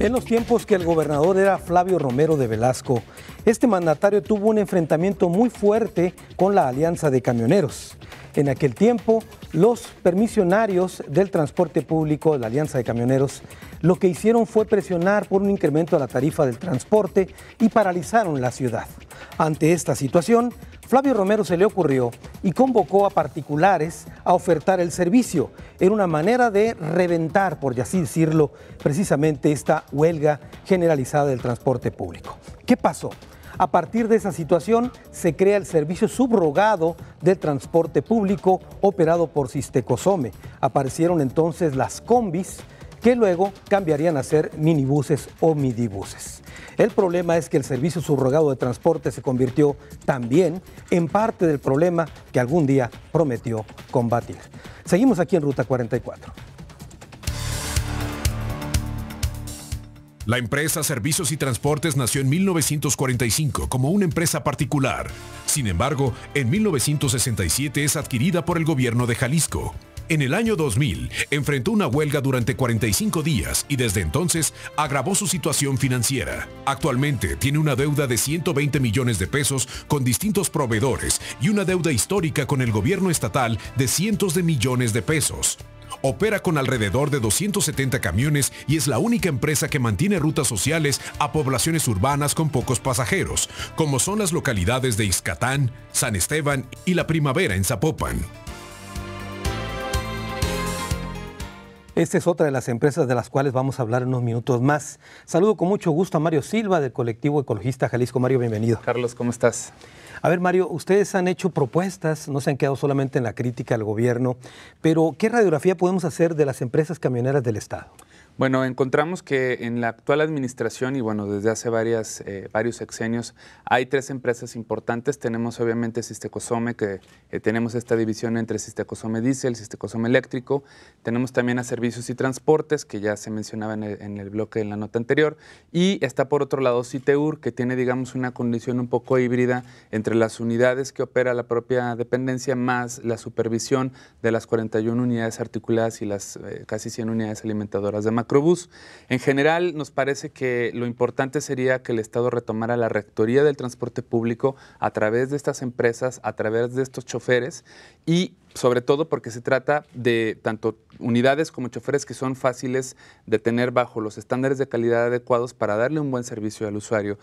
En los tiempos que el gobernador era Flavio Romero de Velasco, este mandatario tuvo un enfrentamiento muy fuerte con la Alianza de Camioneros. En aquel tiempo, los permisionarios del transporte público de la Alianza de Camioneros lo que hicieron fue presionar por un incremento a la tarifa del transporte y paralizaron la ciudad. Ante esta situación, Flavio Romero se le ocurrió y convocó a particulares a ofertar el servicio. Era una manera de reventar, por así decirlo, precisamente esta huelga generalizada del transporte público. ¿Qué pasó? A partir de esa situación se crea el servicio subrogado del transporte público operado por Sistecosome. Aparecieron entonces las combis que luego cambiarían a ser minibuses o midibuses. El problema es que el servicio subrogado de transporte se convirtió también en parte del problema que algún día prometió combatir. Seguimos aquí en Ruta 44. La empresa Servicios y Transportes nació en 1945 como una empresa particular. Sin embargo, en 1967 es adquirida por el gobierno de Jalisco. En el año 2000, enfrentó una huelga durante 45 días y desde entonces agravó su situación financiera. Actualmente tiene una deuda de 120 millones de pesos con distintos proveedores y una deuda histórica con el gobierno estatal de cientos de millones de pesos opera con alrededor de 270 camiones y es la única empresa que mantiene rutas sociales a poblaciones urbanas con pocos pasajeros, como son las localidades de Izcatán, San Esteban y La Primavera en Zapopan. Esta es otra de las empresas de las cuales vamos a hablar en unos minutos más. Saludo con mucho gusto a Mario Silva del colectivo ecologista Jalisco. Mario, bienvenido. Carlos, ¿cómo estás? A ver, Mario, ustedes han hecho propuestas, no se han quedado solamente en la crítica al gobierno, pero ¿qué radiografía podemos hacer de las empresas camioneras del Estado? Bueno, encontramos que en la actual administración y bueno, desde hace varias, eh, varios sexenios hay tres empresas importantes. Tenemos obviamente Sistecosome, que eh, tenemos esta división entre Sistecosome Diesel, Sistecosome Eléctrico. Tenemos también a Servicios y Transportes, que ya se mencionaba en el, bloque en la nota anterior. Y está por otro lado Citeur, que tiene digamos una condición un poco híbrida entre las unidades que opera la propia dependencia más la supervisión de las 41 unidades articuladas y las eh, casi 100 unidades alimentadoras de macro. En general, nos parece que lo importante sería que el Estado retomara la rectoría del transporte público a través de estas empresas, a través de estos choferes y sobre todo porque se trata de tanto unidades como choferes que son fáciles de tener bajo los estándares de calidad adecuados para darle un buen servicio al usuario.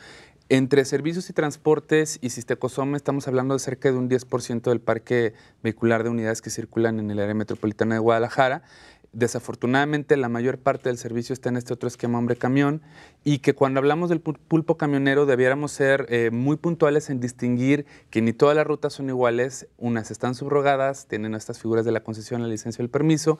Entre servicios y transportes y Sistecosoma estamos hablando de cerca de un 10% del parque vehicular de unidades que circulan en el área metropolitana de Guadalajara desafortunadamente la mayor parte del servicio está en este otro esquema hombre-camión y que cuando hablamos del pulpo camionero debiéramos ser eh, muy puntuales en distinguir que ni todas las rutas son iguales, unas están subrogadas, tienen estas figuras de la concesión, la licencia y el permiso,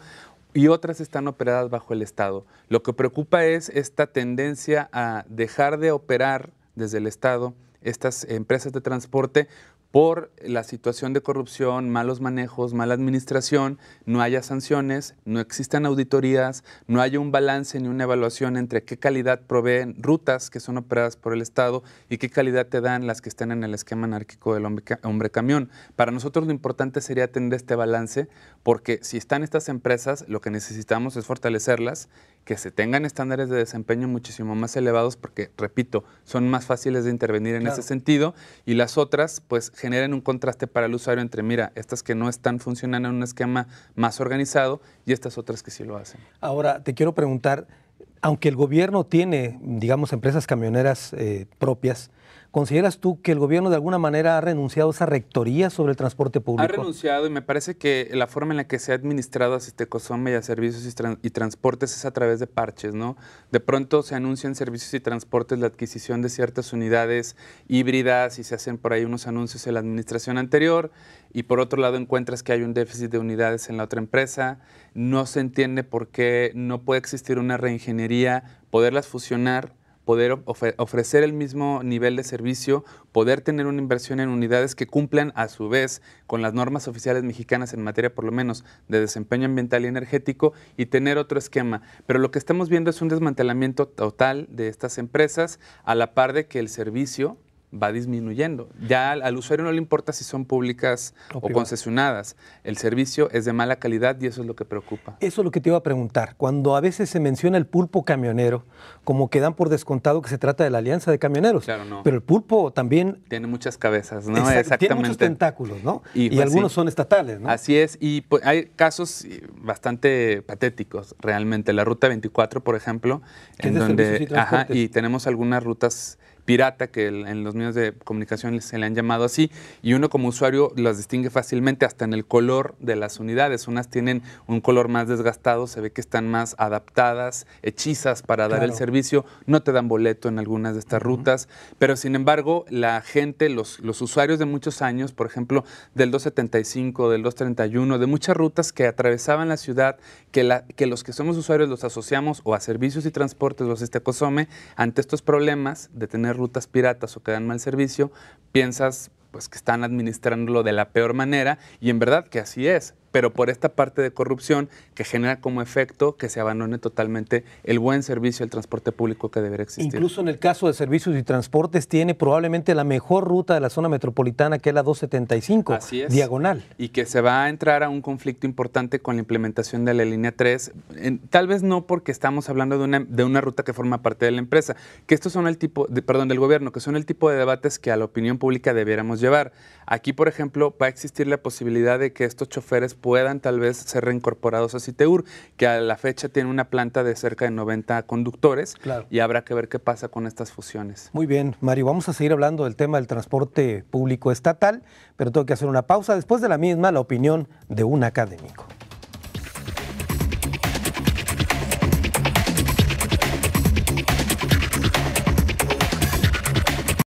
y otras están operadas bajo el Estado. Lo que preocupa es esta tendencia a dejar de operar desde el Estado estas empresas de transporte por la situación de corrupción, malos manejos, mala administración, no haya sanciones, no existan auditorías, no haya un balance ni una evaluación entre qué calidad proveen rutas que son operadas por el Estado y qué calidad te dan las que están en el esquema anárquico del hombre, camión. Para nosotros lo importante sería tener este balance porque si están estas empresas, lo que necesitamos es fortalecerlas, que se tengan estándares de desempeño muchísimo más elevados porque, repito, son más fáciles de intervenir en claro ese sentido, y las otras pues generan un contraste para el usuario entre, mira, estas que no están funcionando en un esquema más organizado y estas otras que sí lo hacen. Ahora, te quiero preguntar, aunque el gobierno tiene, digamos, empresas camioneras eh, propias, ¿Consideras tú que el gobierno de alguna manera ha renunciado a esa rectoría sobre el transporte público? Ha renunciado y me parece que la forma en la que se ha administrado Sistecosoma y a servicios y, transportes es a través de parches, ¿no? De pronto se anuncian servicios y transportes la adquisición de ciertas unidades híbridas y se hacen por ahí unos anuncios en la administración anterior y por otro lado encuentras que hay un déficit de unidades en la otra empresa. No se entiende por qué no puede existir una reingeniería, poderlas fusionar poder ofrecer el mismo nivel de servicio, poder tener una inversión en unidades que cumplan a su vez con las normas oficiales mexicanas en materia por lo menos de desempeño ambiental y energético y tener otro esquema. Pero lo que estamos viendo es un desmantelamiento total de estas empresas a la par de que el servicio va disminuyendo. Ya al, usuario no le importa si son públicas o, concesionadas. El servicio es de mala calidad y eso es lo que preocupa. Eso es lo que te iba a preguntar. Cuando a veces se menciona el pulpo camionero, como que dan por descontado que se trata de la alianza de camioneros. Claro, no. Pero el pulpo también... Tiene muchas cabezas, ¿no? Exactamente. Tiene muchos tentáculos, ¿no? Y, pues algunos son estatales, ¿no? Así es. Y pues, hay casos eh, bastante patéticos, realmente. La Ruta 24, por ejemplo, en donde... Y, ajá, y tenemos algunas rutas pirata, que en los medios de comunicación se le han llamado así, y uno como usuario las distingue fácilmente hasta en el color de las unidades. Unas tienen un color más desgastado, se ve que están más adaptadas, hechizas para dar el servicio, no te dan boleto en algunas de estas rutas, pero sin embargo la gente, los, los usuarios de muchos años, por ejemplo, del 275, del 231, de muchas rutas que atravesaban la ciudad, que, que los que somos usuarios los asociamos o a servicios y transportes, los este COSOME, ante estos problemas de tener rutas piratas o que dan mal servicio, piensas pues que están administrándolo de la peor manera y en verdad que así es pero por esta parte de corrupción que genera como efecto que se abandone totalmente el buen servicio del transporte público que debería existir. Incluso en el caso de servicios y transportes tiene probablemente la mejor ruta de la zona metropolitana que es la 275, Así es. diagonal. Y que se va a entrar a un conflicto importante con la implementación de la línea 3, tal vez no porque estamos hablando de una, de una ruta que forma parte de la empresa, que estos son el tipo, de, perdón, del gobierno, que son el tipo de debates que a la opinión pública debiéramos llevar. Aquí, por ejemplo, va a existir la posibilidad de que estos choferes puedan tal vez ser reincorporados a CITEUR, que a la fecha tiene una planta de cerca de 90 conductores y habrá que ver qué pasa con estas fusiones. Muy bien, Mario, vamos a seguir hablando del tema del transporte público estatal, pero tengo que hacer una pausa. Después de la misma, la opinión de un académico.